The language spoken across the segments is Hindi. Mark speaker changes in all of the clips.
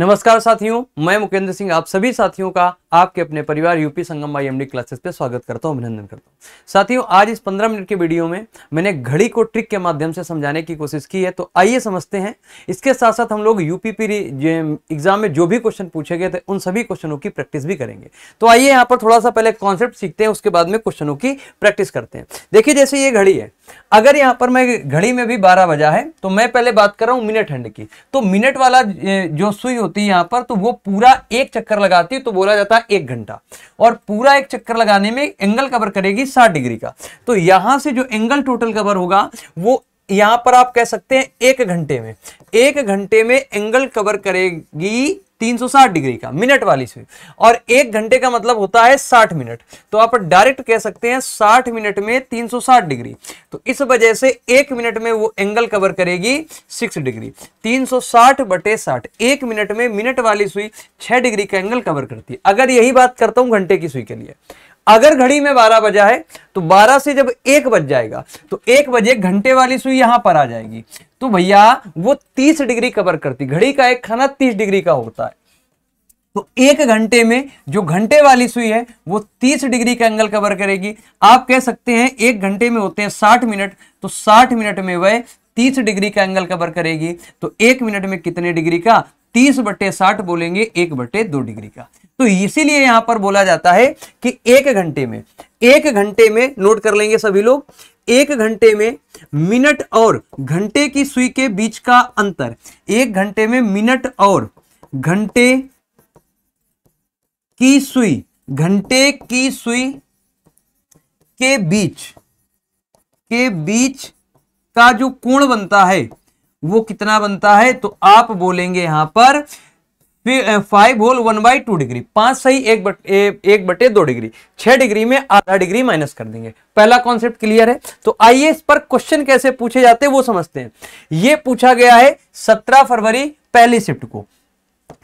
Speaker 1: नमस्कार साथियों मैं मुकेंद्र सिंह आप सभी साथियों का आपके अपने परिवार UP Sangam by MD classes पे स्वागत करता हूं अभिनंदन करता हूं साथियों आज इस 15 मिनट के वीडियो में मैंने घड़ी को ट्रिक के माध्यम से समझाने की कोशिश की है तो आइए समझते हैं इसके साथ साथ हम लोग यूपी एग्जाम में जो भी क्वेश्चन पूछे गए थे उन सभी क्वेश्चनों की प्रैक्टिस भी करेंगे तो आइए यहाँ पर थोड़ा सा पहले कॉन्सेप्ट सीखते हैं उसके बाद में क्वेश्चनों की प्रैक्टिस करते हैं देखिए जैसे ये घड़ी है अगर यहाँ पर मैं घड़ी में भी बारह बजा है तो मैं पहले बात कर रहा हूँ मिनट हंड की तो मिनट वाला जो सुई होती है यहाँ पर तो वो पूरा एक चक्कर लगाती है तो बोला जाता पूरा एक घंटा और पूरा एक चक्कर लगाने में एंगल कवर करेगी साठ डिग्री का तो यहां से जो एंगल टोटल कवर होगा वो यहां पर आप कह सकते हैं एक घंटे में एक घंटे में एंगल कवर करेगी 360 डिग्री का मिनट वाली स्वीप और एक घंटे का मतलब होता है 60 मिनट तो आप डायरेक्ट कह सकते हैं 60 मिनट में 360 डिग्री तो इस वजह से एक मिनट में वो एंगल कवर करेगी 6 डिग्री 360 बटे 60 एक मिनट में मिनट वाली सुई 6 डिग्री का एंगल कवर करती है अगर यही बात करता हूं घंटे की सुई के लिए अगर घड़ी में 12 बजा है तो 12 से जब एक बज जाएगा तो एक बजे घंटे वाली सुई यहां पर आ जाएगी तो भैया वो तीस डिग्री कवर करती घड़ी का एक खाना तीस डिग्री का होता है तो एक घंटे में जो घंटे वाली सुई है वो 30 डिग्री का एंगल कवर करेगी आप कह सकते हैं एक घंटे में होते हैं 60 मिनट तो 60 मिनट में वह 30 डिग्री का एंगल कवर करेगी तो एक मिनट में कितने डिग्री का तीस बटे साठ बोलेंगे एक बटे दो डिग्री का तो इसीलिए यहां पर बोला जाता है कि एक घंटे में एक घंटे में नोट कर लेंगे सभी लोग एक घंटे में मिनट और घंटे की सुई के बीच का अंतर एक घंटे में मिनट और घंटे की सुई घंटे की सुई के बीच के बीच का जो कोण बनता है वो कितना बनता है तो आप बोलेंगे यहां पर five whole one by two degree पांच सही एक बट ए, एक बटे दो डिग्री छह डिग्री में आधा डिग्री माइनस कर देंगे पहला कॉन्सेप्ट क्लियर है तो आइए इस पर क्वेश्चन कैसे पूछे जाते हैं वो समझते हैं ये पूछा गया है सत्रह फरवरी पहली शिफ्ट को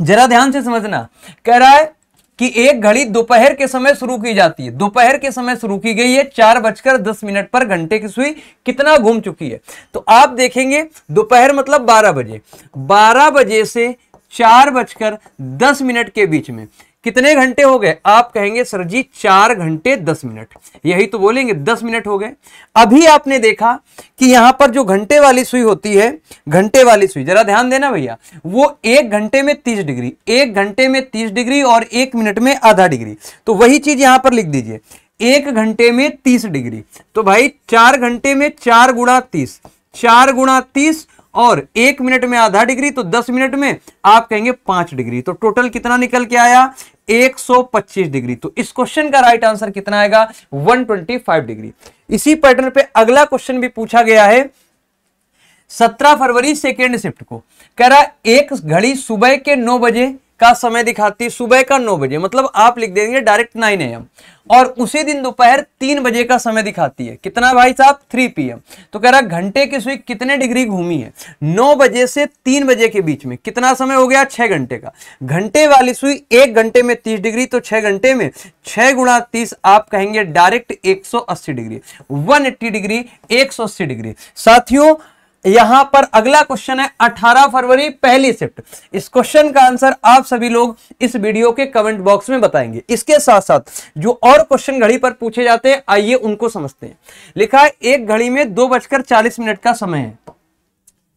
Speaker 1: जरा ध्यान से समझना कह रहा है कि एक घड़ी दोपहर के समय शुरू की जाती है दोपहर के समय शुरू की गई है चार बजकर दस मिनट पर घंटे की सुई कितना घूम चुकी है तो आप देखेंगे दोपहर मतलब बारह बजे बारह बजे से चार बजकर दस मिनट के बीच में कितने घंटे हो गए आप कहेंगे सर जी चार घंटे दस मिनट यही तो बोलेंगे दस मिनट हो गए अभी आपने देखा कि यहां पर जो घंटे वाली सुई होती है घंटे वाली सुई जरा ध्यान देना भैया वो एक घंटे में तीस डिग्री एक घंटे में तीस डिग्री और एक मिनट में आधा डिग्री तो वही चीज यहां पर लिख दीजिए एक घंटे में तीस डिग्री तो भाई चार घंटे में चार गुणा तीस चार गुणा तीस और एक मिनट में आधा डिग्री तो दस मिनट में आप कहेंगे पांच डिग्री तो टोटल कितना निकल के आया 125 डिग्री तो इस क्वेश्चन का राइट आंसर कितना आएगा 125 डिग्री इसी पैटर्न पे अगला क्वेश्चन भी पूछा गया है 17 फरवरी सेकेंड शिफ्ट को कह रहा एक घड़ी सुबह के नौ बजे का समय दिखाती है सुबह का नौ बजे मतलब आप लिख देंगे डायरेक्ट नाइन ए एम और उसी दिन दोपहर तीन बजे का समय दिखाती है कितना भाई साहब थ्री पी एम तो कह रहा घंटे की सुई कितने डिग्री घूमी है नौ बजे से तीन बजे के बीच में कितना समय हो गया छह घंटे का घंटे वाली सुई एक घंटे में तीस डिग्री तो छह घंटे में छह गुणा तीस आप कहेंगे डायरेक्ट एक सौ अस्सी डिग्री वन एट्टी डिग्री एक सौ अस्सी डिग्री साथियों यहां पर अगला क्वेश्चन है 18 फरवरी पहली शिफ्ट इस क्वेश्चन का आंसर आप सभी लोग इस वीडियो के कमेंट बॉक्स में बताएंगे इसके साथ साथ जो और क्वेश्चन घड़ी पर पूछे जाते हैं आइए उनको समझते हैं लिखा है एक घड़ी में दो बजकर चालीस मिनट का समय है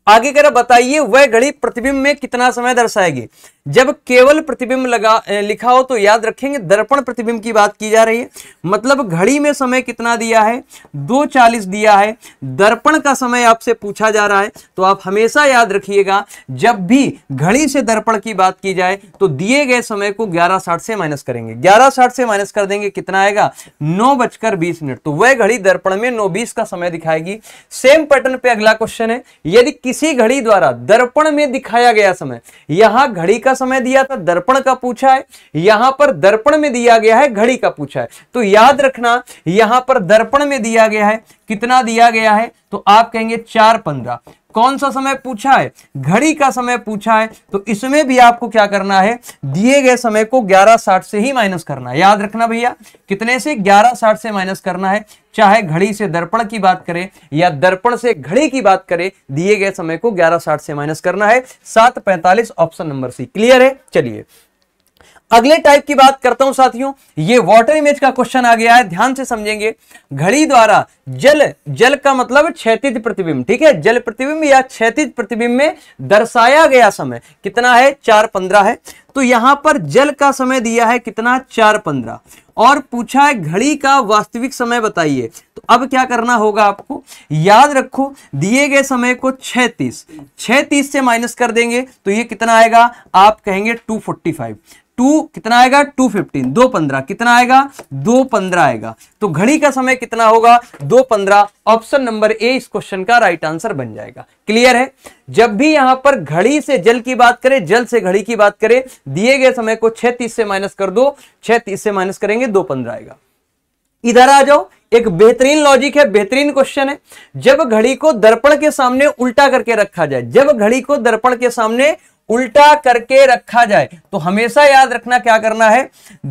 Speaker 1: आगे कर बताइए वह घड़ी प्रतिबिंब में कितना समय दर्शाएगी जब केवल प्रतिबिंब लगा लिखा हो तो याद रखेंगे दर्पण प्रतिबिंब की बात की जा रही है मतलब घड़ी में समय कितना दिया है दो चालीस दिया है दर्पण का समय आपसे पूछा जा रहा है तो आप हमेशा याद रखिएगा जब भी घड़ी से दर्पण की बात की जाए तो दिए गए समय को ग्यारह साठ से माइनस करेंगे ग्यारह साठ से माइनस कर देंगे कितना आएगा नौ बजकर बीस मिनट तो वह घड़ी दर्पण में नौ बीस का समय दिखाएगी सेम पैटर्न पे अगला क्वेश्चन है यदि किसी घड़ी द्वारा दर्पण में दिखाया गया समय यहां घड़ी का समय दिया था दर्पण का पूछा है यहां पर दर्पण में दिया गया है घड़ी का पूछा है तो याद रखना यहां पर दर्पण में दिया गया है कितना दिया गया है तो आप कहेंगे चार पंद्रह कौन सा समय पूछा है घड़ी का समय पूछा है तो इसमें भी आपको क्या करना है दिए गए समय को ग्यारह साठ से ही माइनस करना है याद रखना भैया कितने से ग्यारह साठ से माइनस करना है चाहे घड़ी से दर्पण की बात करें या दर्पण से घड़ी की बात करें दिए गए समय को ग्यारह साठ से माइनस करना है सात पैंतालीस ऑप्शन नंबर सी क्लियर है चलिए अगले टाइप की बात करता हूं साथियों ये वाटर इमेज का क्वेश्चन आ गया है ध्यान से समझेंगे घड़ी द्वारा जल जल का मतलब क्षैतिज प्रतिबिंब ठीक है जल प्रतिबिंब या क्षैतिज प्रतिबिंब में दर्शाया गया समय कितना है चार पंद्रह है तो यहां पर जल का समय दिया है कितना चार पंद्रह और पूछा है घड़ी का वास्तविक समय बताइए तो अब क्या करना होगा आपको याद रखो दिए गए समय को छतीस छैतीस से माइनस कर देंगे तो ये कितना आएगा आप कहेंगे टू फोर्टी फाइव टू कितना आएगा टू फिफ्टीन दो पंद्रह कितना आएगा दो पंद्रह आएगा तो घड़ी का समय कितना होगा दो पंद्रह ऑप्शन नंबर ए इस क्वेश्चन का राइट आंसर बन जाएगा क्लियर है जब भी यहां पर घड़ी से जल की बात करें जल से घड़ी की बात करें दिए गए समय को छह तीस से माइनस कर दो छह तीस से माइनस करेंगे दो पंद्रह आएगा इधर आ जाओ एक बेहतरीन लॉजिक है बेहतरीन क्वेश्चन है जब घड़ी को दर्पण के सामने उल्टा करके रखा जाए जब घड़ी को दर्पण के सामने उल्टा करके रखा जाए तो हमेशा याद रखना क्या करना है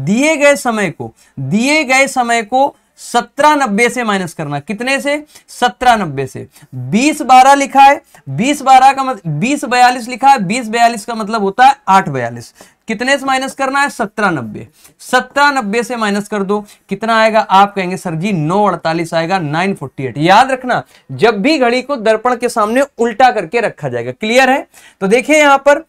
Speaker 1: दिए गए समय को दिए गए समय को सत्रह नब्बे से माइनस करना कितने से सत्रह नब्बे से बीस बारह लिखा है बीस बारह का मतलब बीस बयालीस लिखा है बीस बयालीस का मतलब होता है आठ बयालीस कितने से माइनस करना है सत्रह नब्बे सत्रह नब्बे से माइनस कर दो कितना आएगा आप कहेंगे सर जी नौ अड़तालीस आएगा नाइन फोर्टी एट याद रखना जब भी घड़ी को दर्पण के सामने उल्टा करके रखा जाएगा क्लियर है तो देखिए यहां पर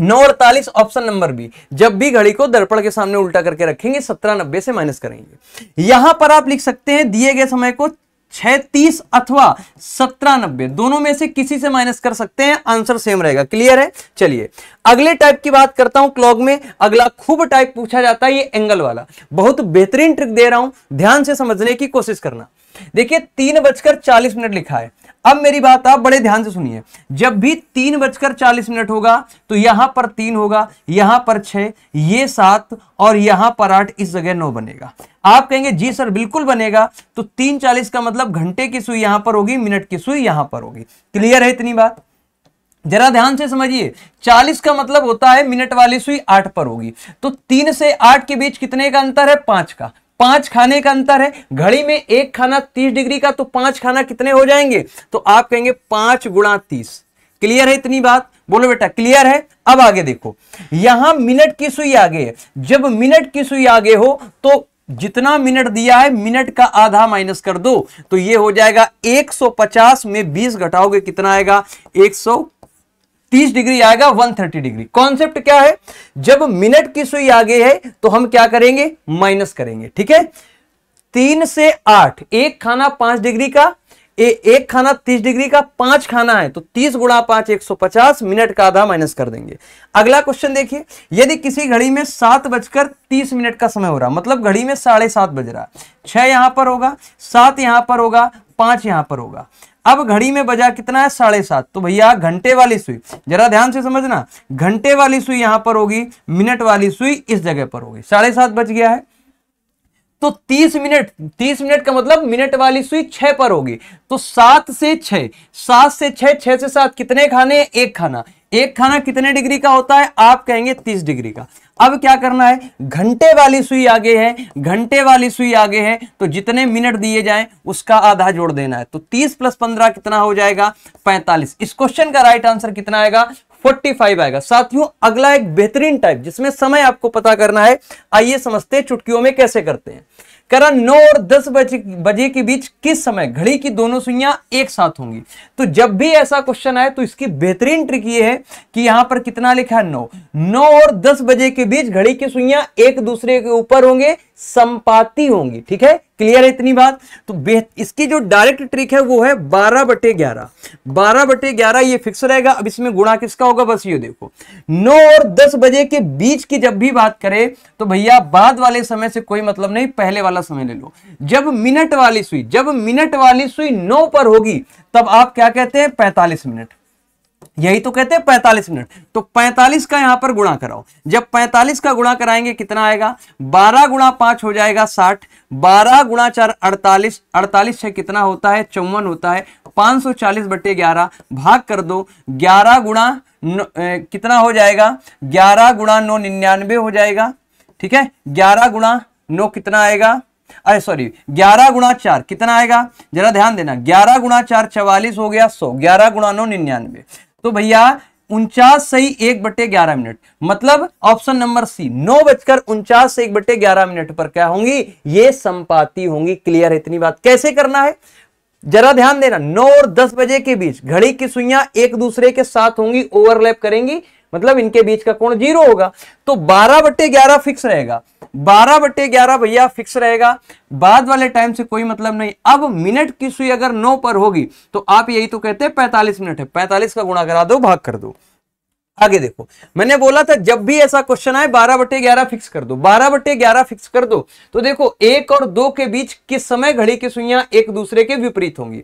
Speaker 1: नौ अड़तालीस ऑप्शन नंबर बी जब भी घड़ी को दर्पण के सामने उल्टा करके रखेंगे सत्रह नब्बे से माइनस करेंगे यहां पर आप लिख सकते हैं दिए गए समय को छह तीस अथवा सत्रह नब्बे दोनों में से किसी से माइनस कर सकते हैं आंसर सेम रहेगा क्लियर है चलिए अगले टाइप की बात करता हूं क्लॉग में अगला खूब टाइप पूछा जाता है ये एंगल वाला बहुत बेहतरीन ट्रिक दे रहा हूं ध्यान से समझने की कोशिश करना देखिए तीन बजकर चालीस मिनट लिखा है अब मेरी बात आप बड़े ध्यान से सुनिए जब भी तीन बजकर चालीस मिनट होगा तो यहां पर तीन होगा यहां पर छह ये सात और यहां पर आठ इस जगह नौ बनेगा आप कहेंगे जी सर बिल्कुल बनेगा तो तीन चालीस का मतलब घंटे की सुई यहां पर होगी मिनट की सुई यहां पर होगी क्लियर है इतनी बात जरा ध्यान से समझिए 40 का मतलब होता है मिनट वाली सुई 8 पर होगी तो 3 से 8 के बीच कितने का अंतर है 5 का पांच खाने का अंतर है घड़ी में एक खाना तीस डिग्री का तो पांच खाना कितने हो जाएंगे तो आप कहेंगे पांच गुणा तीस क्लियर है इतनी बात बोलो बेटा क्लियर है अब आगे देखो यहां मिनट की सुई आगे है जब मिनट की सुई आगे हो तो जितना मिनट दिया है मिनट का आधा माइनस कर दो तो ये हो जाएगा 150 में 20 घटाओगे कितना आएगा 30 डिग्री आएगा 130 डिग्री कॉन्सेप्ट क्या है जब मिनट की सुई आगे है तो हम क्या करेंगे माइनस करेंगे ठीक है तीन से आठ एक खाना पांच डिग्री का ए, एक खाना तीस डिग्री का पांच खाना है तो तीस गुणा पांच एक सौ पचास मिनट का आधा माइनस कर देंगे अगला क्वेश्चन देखिए यदि किसी घड़ी में सात बजकर तीस मिनट का समय हो रहा मतलब घड़ी में साढ़े सात बज रहा छह यहां पर होगा सात यहां पर होगा पांच यहां पर होगा अब घड़ी में बजा कितना है साढ़े सात तो भैया घंटे वाली सुई जरा ध्यान से समझना घंटे वाली सुई यहां पर होगी मिनट वाली सुई इस जगह पर होगी साढ़े सात बज गया है तो तीस मिनट तीस मिनट का मतलब मिनट वाली सुई छह पर होगी तो सात से छत से छह छह से सात कितने खाने एक खाना एक खाना कितने डिग्री का होता है आप कहेंगे तीस डिग्री का अब क्या करना है घंटे वाली सुई आगे है घंटे वाली सुई आगे है तो जितने मिनट दिए जाएं उसका आधा जोड़ देना है तो 30 प्लस 15 कितना हो जाएगा 45 इस क्वेश्चन का राइट आंसर कितना आएगा 45 आएगा साथियों अगला एक बेहतरीन टाइप जिसमें समय आपको पता करना है आइए समझते चुटकियों में कैसे करते हैं करण नौ और दस बजे बजे के बीच किस समय घड़ी की दोनों सुइयां एक साथ होंगी तो जब भी ऐसा क्वेश्चन आए तो इसकी बेहतरीन ट्रिक ये है कि यहां पर कितना लिखा है नौ नौ और दस बजे के बीच घड़ी की सुइयां एक दूसरे के ऊपर होंगे संपाति होंगी ठीक है क्लियर है इतनी बात तो इसकी जो डायरेक्ट ट्रिक है वो है बारह बटे ग्यारह बारह बटे ग्यारह ये फिक्स रहेगा अब इसमें गुणा किसका होगा बस ये देखो नौ और दस बजे के बीच की जब भी बात करें तो भैया बाद वाले समय से कोई मतलब नहीं पहले वाला समय ले लो जब मिनट वाली सुई जब मिनट वाली सुई नौ पर होगी तब आप क्या कहते हैं पैंतालीस मिनट यही तो कहते हैं पैंतालीस मिनट तो पैंतालीस का यहां पर गुणा कराओ जब पैंतालीस का गुणा कराएंगे कितना आएगा बारह गुणा पांच हो जाएगा साठ बारह गुणा चार अड़तालीस अड़तालीस से कितना होता है चौवन होता है पांच सौ चालीस बटे ग्यारह भाग कर दो ग्यारह गुणा कितना हो जाएगा ग्यारह गुणा नौ निन्यानवे हो जाएगा ठीक है ग्यारह गुणा नौ कितना आएगा अरे सॉरी ग्यारह गुणा चार कितना आएगा जरा ध्यान देना ग्यारह गुणा चार चवालीस हो गया सौ ग्यारह गुणा नौ निन्यानवे तो भैया उनचास सही एक बटे ग्यारह मिनट मतलब ऑप्शन नंबर सी नौ बजकर उनचास से एक बटे ग्यारह मिनट पर क्या होंगी ये संपाति होंगी क्लियर है इतनी बात कैसे करना है जरा ध्यान देना नौ और दस बजे के बीच घड़ी की सुइया एक दूसरे के साथ होंगी ओवरलैप करेंगी मतलब इनके बीच का कोण जीरो होगा तो बारह बटे ग्यारह फिक्स रहेगा बारह बटे ग्यारह भैया फिक्स रहेगा बाद वाले टाइम से कोई मतलब नहीं अब मिनट की सुई अगर नौ पर होगी तो आप यही तो कहते हैं पैंतालीस मिनट है पैंतालीस का गुणा करा दो भाग कर दो आगे देखो मैंने बोला था जब भी ऐसा क्वेश्चन आए बारह बटे ग्यारह फिक्स कर दो बारह बटे ग्यारह फिक्स कर दो तो देखो एक और दो के बीच किस समय घड़ी की सुइया एक दूसरे के विपरीत होंगी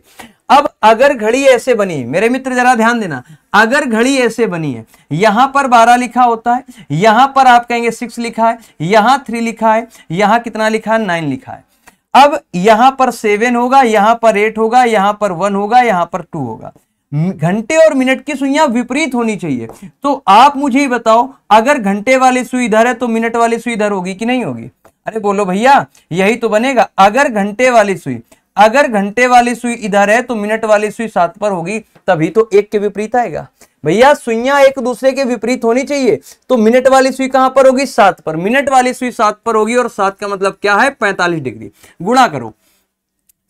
Speaker 1: अब अगर घड़ी ऐसे बनी मेरे मित्र जरा ध्यान देना अगर घड़ी ऐसे बनी है यहां पर बारह लिखा होता है यहां पर आप कहेंगे सिक्स लिखा है यहां थ्री लिखा है यहां कितना लिखा है नाइन लिखा है अब यहां पर सेवन होगा यहां पर एट होगा यहां पर वन होगा यहां पर टू होगा घंटे और मिनट की सुइयां विपरीत होनी चाहिए तो आप मुझे ही बताओ अगर घंटे वाली सुई इधर है तो मिनट वाली सुई इधर होगी कि नहीं होगी अरे बोलो भैया यही तो बनेगा अगर घंटे वाली सुई अगर घंटे वाली सुई इधर है तो मिनट वाली सुई सात पर होगी तभी तो एक के विपरीत आएगा भैया सुइया एक दूसरे के विपरीत होनी चाहिए तो मिनट वाली सुई कहां पर होगी सात पर मिनट वाली सुई सात पर होगी और सात का मतलब क्या है पैंतालीस डिग्री गुणा करो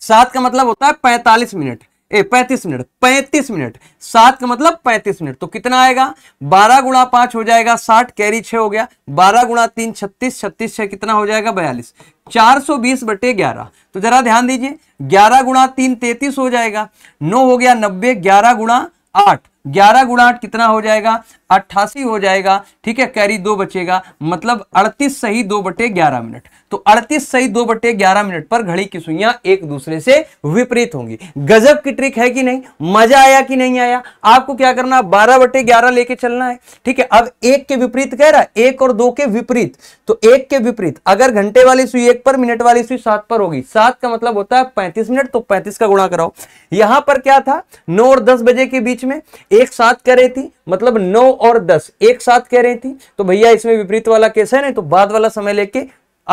Speaker 1: सात का मतलब होता है पैंतालीस मिनट ए पैंतीस मिनट पैंतीस मिनट सात का मतलब पैंतीस मिनट तो कितना आएगा बारह गुणा पांच हो जाएगा साठ कैरी छह हो गया बारह गुणा तीन छत्तीस छत्तीस छह कितना हो जाएगा बयालीस चार सौ बीस बटे ग्यारह तो जरा ध्यान दीजिए ग्यारह गुणा तीन तैतीस हो जाएगा नौ हो गया नब्बे ग्यारह गुणा आठ ग्यारह गुणा आठ कितना हो जाएगा अट्ठासी हो जाएगा ठीक है कैरी दो बचेगा मतलब अड़तीस सही दो बटे ग्यारह मिनट तो अड़तीस सही दो बटे ग्यारह मिनट पर घड़ी की सुइयां एक दूसरे से विपरीत होंगी गजब की ट्रिक है कि नहीं मजा आया कि नहीं आया आपको क्या करना बारह बटे ग्यारह लेके चलना है ठीक है अब एक के विपरीत कह रहा एक और दो के विपरीत तो एक के विपरीत अगर घंटे वाली सुई एक पर मिनट वाली सुई सात पर होगी सात का मतलब होता है पैंतीस मिनट तो पैंतीस का गुणा कराओ यहां पर क्या था नौ और दस बजे के बीच में एक साथ कह रही थी मतलब नौ और दस एक साथ कह रही थी तो भैया इसमें विपरीत वाला केस है ना तो बाद वाला समय लेके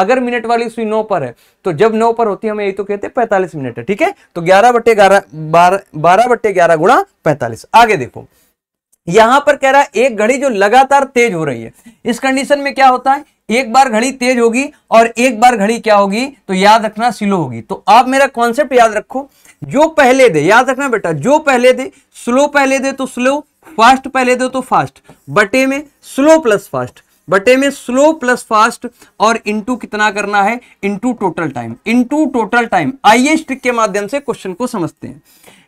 Speaker 1: अगर मिनट वाली सुई नौ पर है तो जब नौ पर होती है हमें यही तो कहते हैं पैंतालीस मिनट है ठीक है तो ग्यारह बटे ग्यारह बारह बारह ग्यारह गुणा पैंतालीस आगे देखो यहां पर कह रहा है एक घड़ी जो लगातार तेज हो रही है इस कंडीशन में क्या होता है एक बार घड़ी तेज होगी और एक बार घड़ी क्या होगी तो याद रखना स्लो होगी तो आप मेरा कॉन्सेप्ट याद रखो जो पहले दे याद रखना बेटा जो पहले दे स्लो पहले दे तो स्लो फास्ट पहले दे तो फास्ट बटे में स्लो प्लस फास्ट बटे में स्लो प्लस फास्ट और इंटू कितना करना है into total time into total time आइए स्ट्रिक के माध्यम से क्वेश्चन को समझते हैं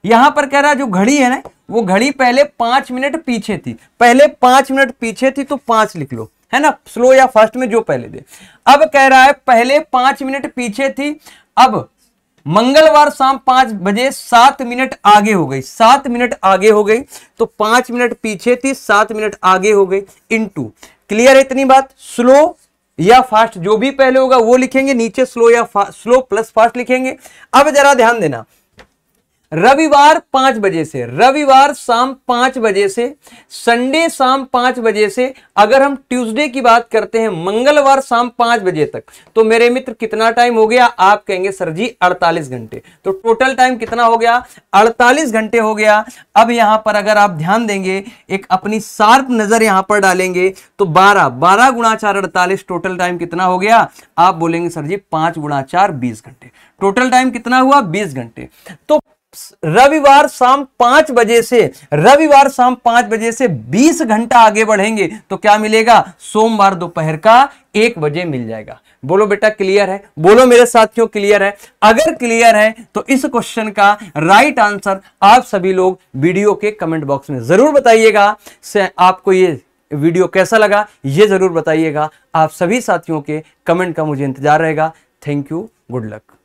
Speaker 1: यहां पर कह रहा जो घड़ी है ना वो घड़ी पहले पांच मिनट पीछे थी पहले पांच मिनट पीछे थी तो पांच लिख लो है ना स्लो या फास्ट में जो पहले दे अब कह रहा है पहले पांच मिनट पीछे थी अब मंगलवार शाम पांच बजे सात मिनट आगे हो गई सात मिनट आगे हो गई तो पांच मिनट पीछे थी सात मिनट आगे हो गई इनटू क्लियर है इतनी बात स्लो या फास्ट जो भी पहले होगा वो लिखेंगे नीचे स्लो या स्लो प्लस फास्ट लिखेंगे अब जरा ध्यान देना रविवार पांच बजे से रविवार शाम पांच बजे से संडे शाम पांच बजे से अगर हम ट्यूसडे की बात करते हैं मंगलवार शाम पांच बजे तक तो मेरे मित्र कितना टाइम हो गया आप कहेंगे सर जी 48 घंटे तो टोटल टाइम कितना हो गया 48 घंटे हो गया अब यहां पर अगर आप ध्यान देंगे एक अपनी शार्प नजर यहां पर डालेंगे तो बारह बारह गुणा चार अड़तालीस टोटल टाइम कितना हो गया आप बोलेंगे सर जी पांच गुणा चार बीस घंटे टोटल टाइम कितना हुआ बीस घंटे तो रविवार शाम पांच बजे से रविवार शाम पांच बजे से बीस घंटा आगे बढ़ेंगे तो क्या मिलेगा सोमवार दोपहर का एक बजे मिल जाएगा बोलो बेटा क्लियर है बोलो मेरे साथियों क्लियर है अगर क्लियर है तो इस क्वेश्चन का राइट आंसर आप सभी लोग वीडियो के कमेंट बॉक्स में जरूर बताइएगा से आपको ये वीडियो कैसा लगा ये जरूर बताइएगा आप सभी साथियों के कमेंट का मुझे इंतजार रहेगा थैंक यू गुड लक